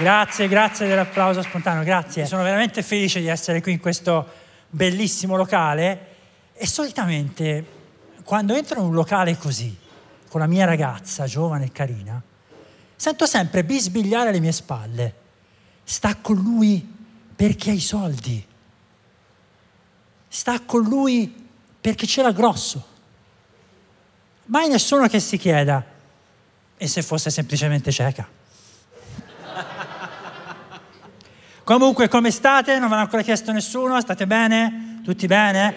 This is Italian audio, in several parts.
Grazie, grazie dell'applauso spontaneo, grazie. Sono veramente felice di essere qui in questo bellissimo locale e solitamente quando entro in un locale così, con la mia ragazza giovane e carina, sento sempre bisbigliare alle mie spalle. Sta con lui perché ha i soldi. Sta con lui perché ce l'ha grosso. Mai nessuno che si chieda, e se fosse semplicemente cieca? Comunque, come state? Non ve l'ha ancora chiesto nessuno? State bene? Tutti bene?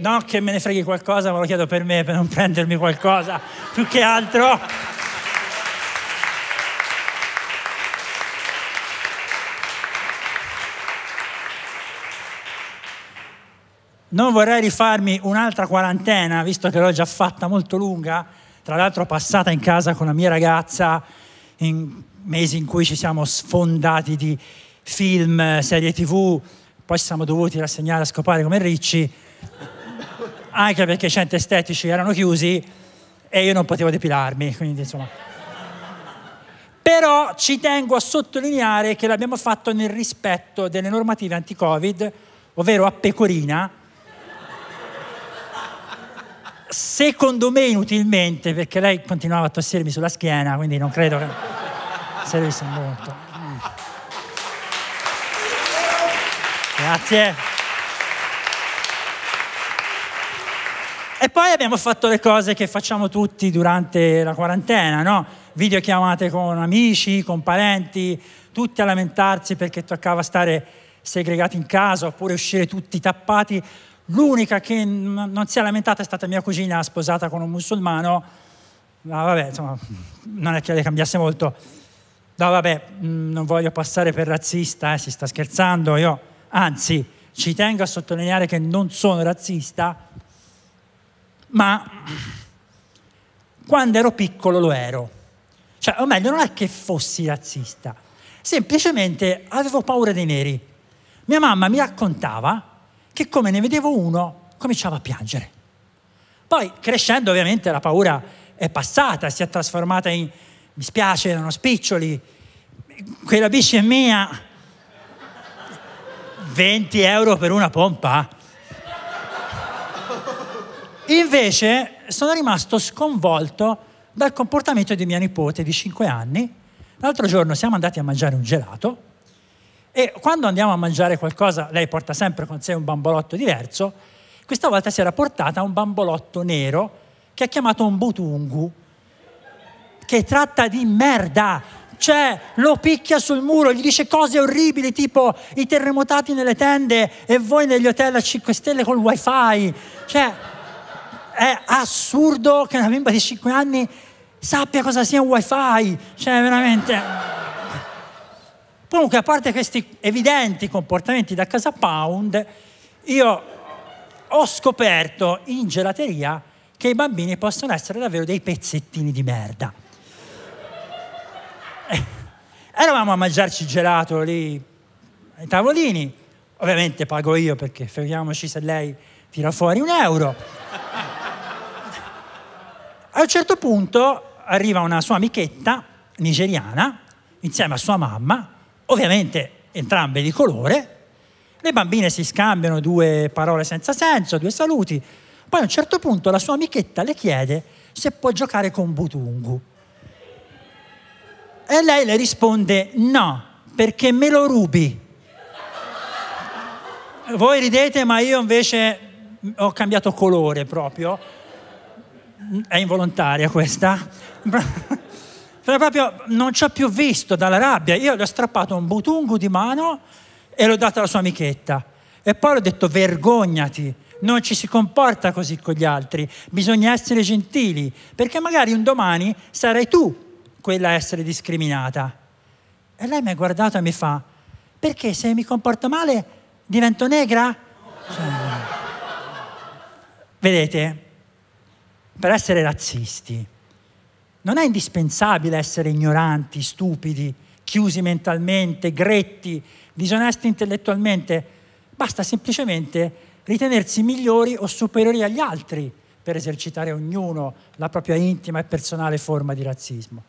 No, che me ne freghi qualcosa, ma lo chiedo per me, per non prendermi qualcosa, più che altro. Non vorrei rifarmi un'altra quarantena, visto che l'ho già fatta molto lunga, tra l'altro passata in casa con la mia ragazza in mesi in cui ci siamo sfondati di film, serie tv, poi ci siamo dovuti rassegnare a scopare come ricci, anche perché i centri estetici erano chiusi e io non potevo depilarmi, quindi insomma. Però ci tengo a sottolineare che l'abbiamo fatto nel rispetto delle normative anti-Covid, ovvero a pecorina, secondo me inutilmente, perché lei continuava a tossirmi sulla schiena, quindi non credo che servisse molto. Grazie. E poi abbiamo fatto le cose che facciamo tutti durante la quarantena, no? Videochiamate con amici, con parenti, tutti a lamentarsi perché toccava stare segregati in casa oppure uscire tutti tappati. L'unica che non si è lamentata è stata mia cugina sposata con un musulmano. Ma vabbè, insomma, non è che le cambiasse molto. No, vabbè, mm, non voglio passare per razzista, eh, si sta scherzando. Io anzi ci tengo a sottolineare che non sono razzista, ma quando ero piccolo lo ero. Cioè, o meglio, non è che fossi razzista, semplicemente avevo paura dei neri. Mia mamma mi raccontava che come ne vedevo uno cominciava a piangere. Poi crescendo ovviamente la paura è passata, si è trasformata in mi spiace, erano spiccioli, quella bici è mia, 20 euro per una pompa? Invece sono rimasto sconvolto dal comportamento di mia nipote di 5 anni. L'altro giorno siamo andati a mangiare un gelato e quando andiamo a mangiare qualcosa, lei porta sempre con sé un bambolotto diverso, questa volta si era portata un bambolotto nero che ha chiamato un butungu, che tratta di merda, cioè lo picchia sul muro, gli dice cose orribili tipo i terremotati nelle tende e voi negli hotel a 5 stelle col wifi. Cioè, è assurdo che una bimba di 5 anni sappia cosa sia un wifi. Cioè, veramente... Comunque, a parte questi evidenti comportamenti da casa Pound, io ho scoperto in gelateria che i bambini possono essere davvero dei pezzettini di merda. Eravamo a mangiarci gelato lì ai tavolini, ovviamente pago io perché fermiamoci se lei tira fuori un euro. a un certo punto arriva una sua amichetta nigeriana insieme a sua mamma, ovviamente entrambe di colore, le bambine si scambiano due parole senza senso, due saluti, poi a un certo punto la sua amichetta le chiede se può giocare con Butungu. E lei le risponde no, perché me lo rubi. Voi ridete, ma io invece ho cambiato colore proprio. È involontaria questa. Però proprio non ci ho più visto dalla rabbia. Io gli ho strappato un butungu di mano e l'ho dato alla sua amichetta. E poi le ho detto vergognati, non ci si comporta così con gli altri, bisogna essere gentili, perché magari un domani sarai tu quella a essere discriminata. E lei mi ha guardato e mi fa, perché se mi comporto male divento negra? Cioè, vedete, per essere razzisti non è indispensabile essere ignoranti, stupidi, chiusi mentalmente, gretti, disonesti intellettualmente, basta semplicemente ritenersi migliori o superiori agli altri per esercitare ognuno la propria intima e personale forma di razzismo.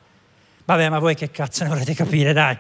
Vabbè, ma voi che cazzo ne volete capire, dai.